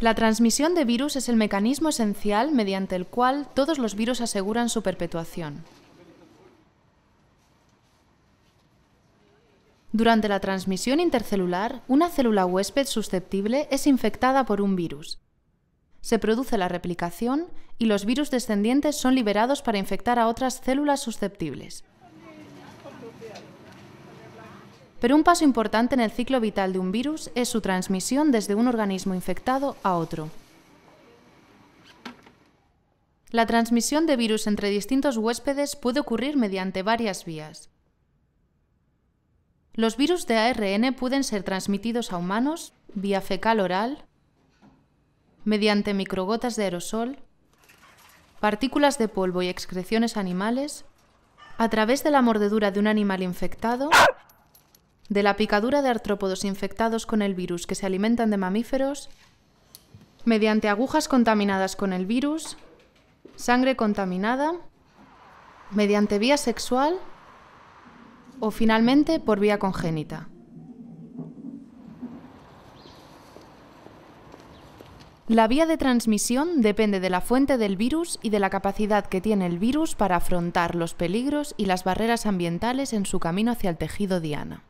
La transmisión de virus es el mecanismo esencial mediante el cual todos los virus aseguran su perpetuación. Durante la transmisión intercelular, una célula huésped susceptible es infectada por un virus. Se produce la replicación y los virus descendientes son liberados para infectar a otras células susceptibles. Pero un paso importante en el ciclo vital de un virus es su transmisión desde un organismo infectado a otro. La transmisión de virus entre distintos huéspedes puede ocurrir mediante varias vías. Los virus de ARN pueden ser transmitidos a humanos vía fecal oral, mediante microgotas de aerosol, partículas de polvo y excreciones animales, a través de la mordedura de un animal infectado de la picadura de artrópodos infectados con el virus que se alimentan de mamíferos, mediante agujas contaminadas con el virus, sangre contaminada, mediante vía sexual o finalmente por vía congénita. La vía de transmisión depende de la fuente del virus y de la capacidad que tiene el virus para afrontar los peligros y las barreras ambientales en su camino hacia el tejido diana.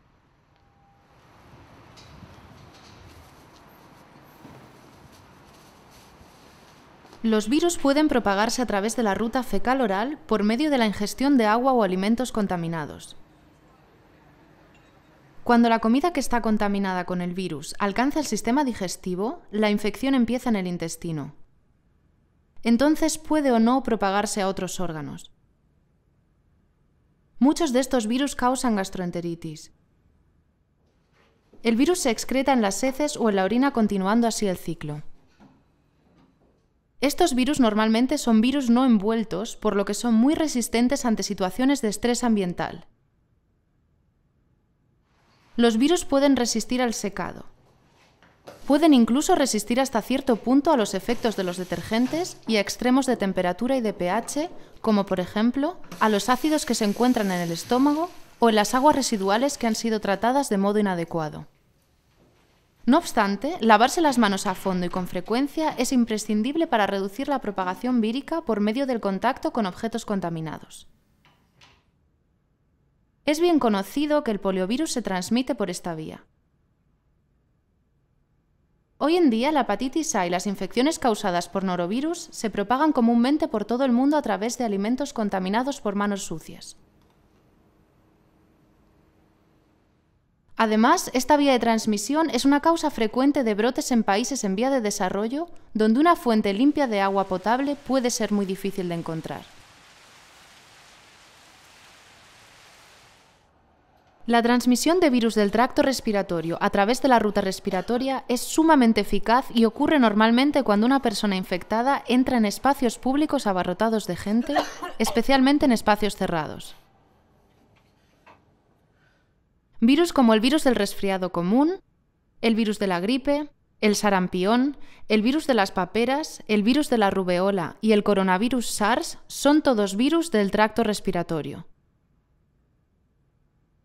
Los virus pueden propagarse a través de la ruta fecal-oral por medio de la ingestión de agua o alimentos contaminados. Cuando la comida que está contaminada con el virus alcanza el sistema digestivo, la infección empieza en el intestino. Entonces puede o no propagarse a otros órganos. Muchos de estos virus causan gastroenteritis. El virus se excreta en las heces o en la orina continuando así el ciclo. Estos virus normalmente son virus no envueltos, por lo que son muy resistentes ante situaciones de estrés ambiental. Los virus pueden resistir al secado. Pueden incluso resistir hasta cierto punto a los efectos de los detergentes y a extremos de temperatura y de pH, como por ejemplo a los ácidos que se encuentran en el estómago o en las aguas residuales que han sido tratadas de modo inadecuado. No obstante, lavarse las manos a fondo y con frecuencia es imprescindible para reducir la propagación vírica por medio del contacto con objetos contaminados. Es bien conocido que el poliovirus se transmite por esta vía. Hoy en día, la hepatitis A y las infecciones causadas por norovirus se propagan comúnmente por todo el mundo a través de alimentos contaminados por manos sucias. Además, esta vía de transmisión es una causa frecuente de brotes en países en vía de desarrollo, donde una fuente limpia de agua potable puede ser muy difícil de encontrar. La transmisión de virus del tracto respiratorio a través de la ruta respiratoria es sumamente eficaz y ocurre normalmente cuando una persona infectada entra en espacios públicos abarrotados de gente, especialmente en espacios cerrados. Virus como el virus del resfriado común, el virus de la gripe, el sarampión, el virus de las paperas, el virus de la rubeola y el coronavirus SARS son todos virus del tracto respiratorio.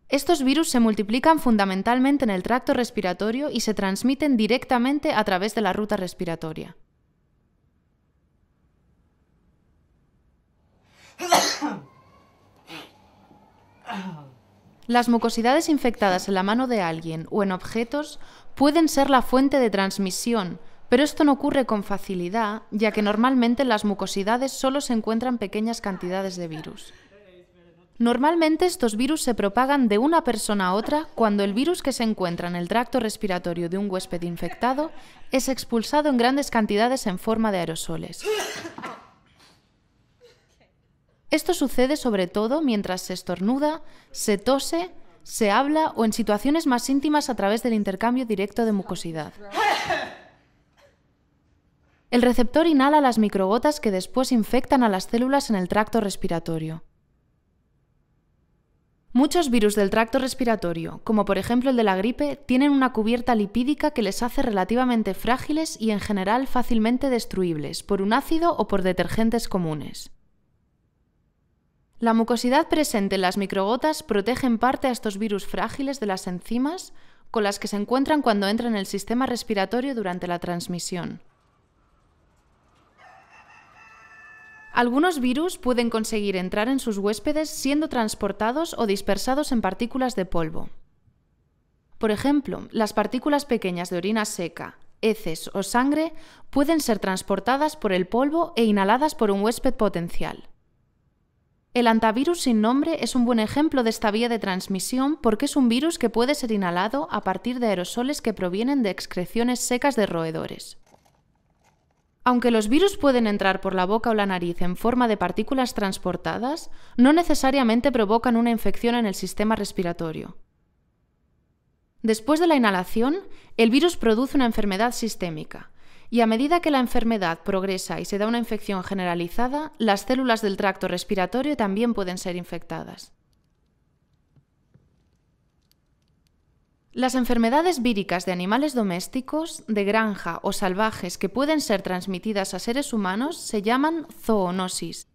Estos virus se multiplican fundamentalmente en el tracto respiratorio y se transmiten directamente a través de la ruta respiratoria. Las mucosidades infectadas en la mano de alguien o en objetos pueden ser la fuente de transmisión, pero esto no ocurre con facilidad, ya que normalmente en las mucosidades solo se encuentran pequeñas cantidades de virus. Normalmente estos virus se propagan de una persona a otra cuando el virus que se encuentra en el tracto respiratorio de un huésped infectado es expulsado en grandes cantidades en forma de aerosoles. Esto sucede sobre todo mientras se estornuda, se tose, se habla o en situaciones más íntimas a través del intercambio directo de mucosidad. El receptor inhala las microgotas que después infectan a las células en el tracto respiratorio. Muchos virus del tracto respiratorio, como por ejemplo el de la gripe, tienen una cubierta lipídica que les hace relativamente frágiles y en general fácilmente destruibles por un ácido o por detergentes comunes. La mucosidad presente en las microgotas protege en parte a estos virus frágiles de las enzimas con las que se encuentran cuando entran en el sistema respiratorio durante la transmisión. Algunos virus pueden conseguir entrar en sus huéspedes siendo transportados o dispersados en partículas de polvo. Por ejemplo, las partículas pequeñas de orina seca, heces o sangre pueden ser transportadas por el polvo e inhaladas por un huésped potencial. El antivirus sin nombre es un buen ejemplo de esta vía de transmisión porque es un virus que puede ser inhalado a partir de aerosoles que provienen de excreciones secas de roedores. Aunque los virus pueden entrar por la boca o la nariz en forma de partículas transportadas, no necesariamente provocan una infección en el sistema respiratorio. Después de la inhalación, el virus produce una enfermedad sistémica, y a medida que la enfermedad progresa y se da una infección generalizada, las células del tracto respiratorio también pueden ser infectadas. Las enfermedades víricas de animales domésticos, de granja o salvajes que pueden ser transmitidas a seres humanos se llaman zoonosis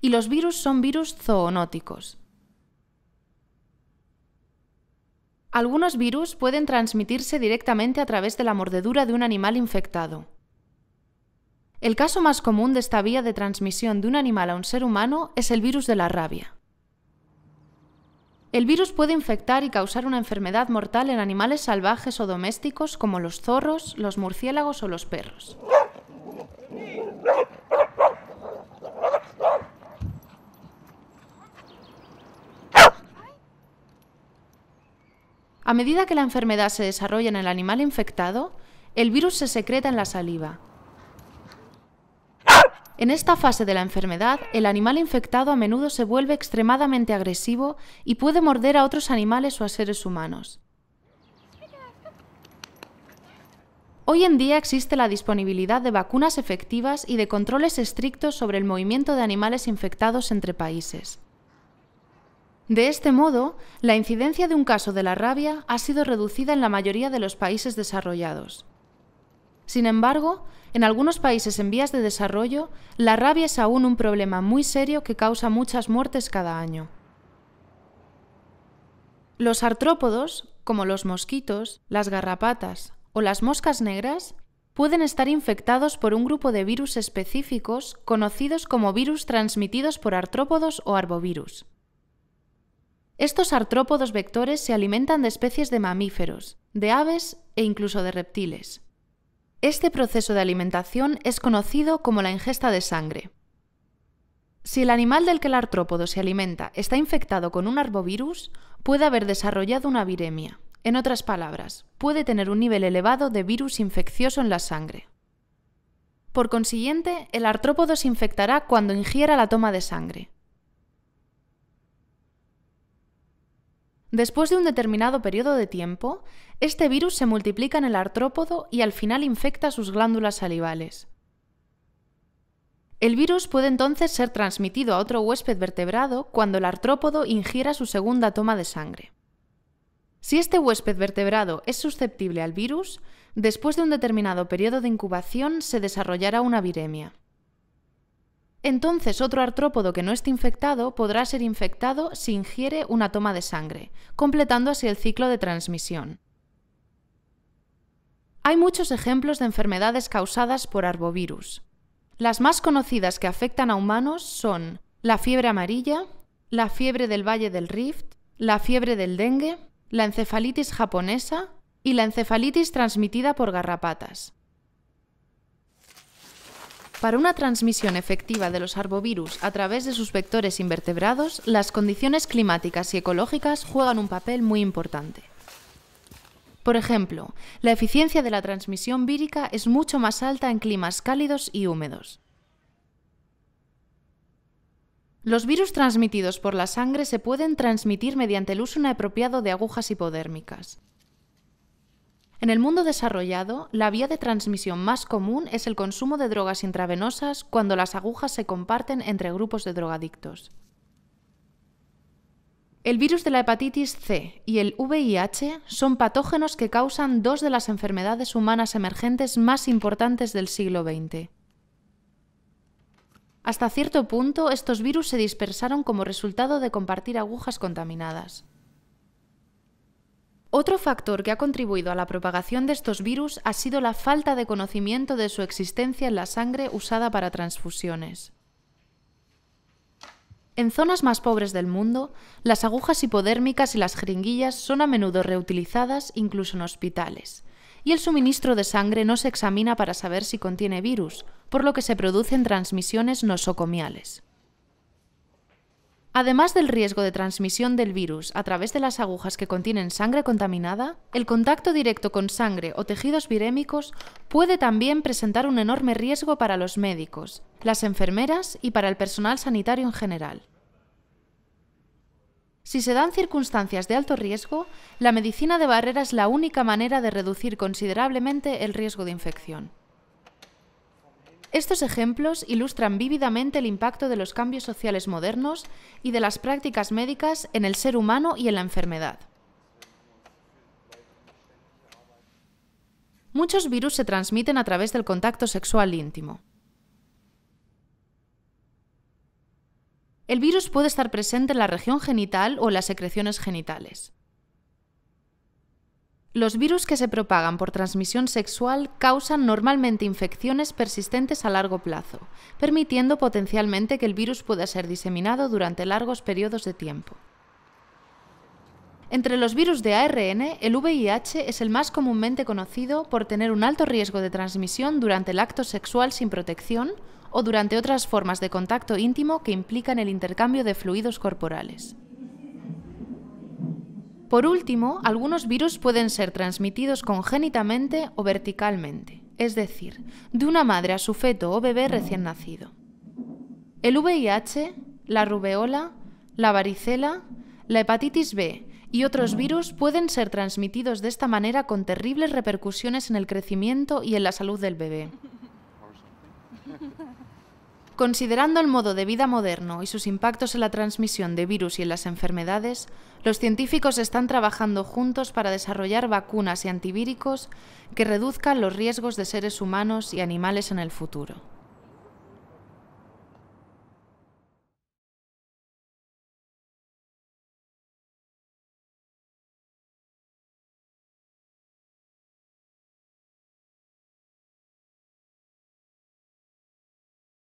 y los virus son virus zoonóticos. Algunos virus pueden transmitirse directamente a través de la mordedura de un animal infectado. El caso más común de esta vía de transmisión de un animal a un ser humano es el virus de la rabia. El virus puede infectar y causar una enfermedad mortal en animales salvajes o domésticos como los zorros, los murciélagos o los perros. A medida que la enfermedad se desarrolla en el animal infectado, el virus se secreta en la saliva, en esta fase de la enfermedad, el animal infectado a menudo se vuelve extremadamente agresivo y puede morder a otros animales o a seres humanos. Hoy en día existe la disponibilidad de vacunas efectivas y de controles estrictos sobre el movimiento de animales infectados entre países. De este modo, la incidencia de un caso de la rabia ha sido reducida en la mayoría de los países desarrollados. Sin embargo, en algunos países en vías de desarrollo, la rabia es aún un problema muy serio que causa muchas muertes cada año. Los artrópodos, como los mosquitos, las garrapatas o las moscas negras, pueden estar infectados por un grupo de virus específicos conocidos como virus transmitidos por artrópodos o arbovirus. Estos artrópodos vectores se alimentan de especies de mamíferos, de aves e incluso de reptiles. Este proceso de alimentación es conocido como la ingesta de sangre. Si el animal del que el artrópodo se alimenta está infectado con un arbovirus, puede haber desarrollado una viremia. En otras palabras, puede tener un nivel elevado de virus infeccioso en la sangre. Por consiguiente, el artrópodo se infectará cuando ingiera la toma de sangre, Después de un determinado periodo de tiempo, este virus se multiplica en el artrópodo y al final infecta sus glándulas salivales. El virus puede entonces ser transmitido a otro huésped vertebrado cuando el artrópodo ingiera su segunda toma de sangre. Si este huésped vertebrado es susceptible al virus, después de un determinado periodo de incubación se desarrollará una viremia. Entonces otro artrópodo que no esté infectado podrá ser infectado si ingiere una toma de sangre, completando así el ciclo de transmisión. Hay muchos ejemplos de enfermedades causadas por arbovirus. Las más conocidas que afectan a humanos son la fiebre amarilla, la fiebre del Valle del Rift, la fiebre del dengue, la encefalitis japonesa y la encefalitis transmitida por garrapatas. Para una transmisión efectiva de los arbovirus a través de sus vectores invertebrados, las condiciones climáticas y ecológicas juegan un papel muy importante. Por ejemplo, la eficiencia de la transmisión vírica es mucho más alta en climas cálidos y húmedos. Los virus transmitidos por la sangre se pueden transmitir mediante el uso inapropiado de agujas hipodérmicas. En el mundo desarrollado, la vía de transmisión más común es el consumo de drogas intravenosas cuando las agujas se comparten entre grupos de drogadictos. El virus de la hepatitis C y el VIH son patógenos que causan dos de las enfermedades humanas emergentes más importantes del siglo XX. Hasta cierto punto, estos virus se dispersaron como resultado de compartir agujas contaminadas. Otro factor que ha contribuido a la propagación de estos virus ha sido la falta de conocimiento de su existencia en la sangre usada para transfusiones. En zonas más pobres del mundo, las agujas hipodérmicas y las jeringuillas son a menudo reutilizadas incluso en hospitales, y el suministro de sangre no se examina para saber si contiene virus, por lo que se producen transmisiones nosocomiales. Además del riesgo de transmisión del virus a través de las agujas que contienen sangre contaminada, el contacto directo con sangre o tejidos virémicos puede también presentar un enorme riesgo para los médicos, las enfermeras y para el personal sanitario en general. Si se dan circunstancias de alto riesgo, la medicina de barrera es la única manera de reducir considerablemente el riesgo de infección. Estos ejemplos ilustran vívidamente el impacto de los cambios sociales modernos y de las prácticas médicas en el ser humano y en la enfermedad. Muchos virus se transmiten a través del contacto sexual íntimo. El virus puede estar presente en la región genital o en las secreciones genitales. Los virus que se propagan por transmisión sexual causan normalmente infecciones persistentes a largo plazo, permitiendo potencialmente que el virus pueda ser diseminado durante largos periodos de tiempo. Entre los virus de ARN, el VIH es el más comúnmente conocido por tener un alto riesgo de transmisión durante el acto sexual sin protección o durante otras formas de contacto íntimo que implican el intercambio de fluidos corporales. Por último, algunos virus pueden ser transmitidos congénitamente o verticalmente, es decir, de una madre a su feto o bebé recién nacido. El VIH, la rubeola, la varicela, la hepatitis B y otros virus pueden ser transmitidos de esta manera con terribles repercusiones en el crecimiento y en la salud del bebé. Considerando el modo de vida moderno y sus impactos en la transmisión de virus y en las enfermedades, los científicos están trabajando juntos para desarrollar vacunas y antivíricos que reduzcan los riesgos de seres humanos y animales en el futuro.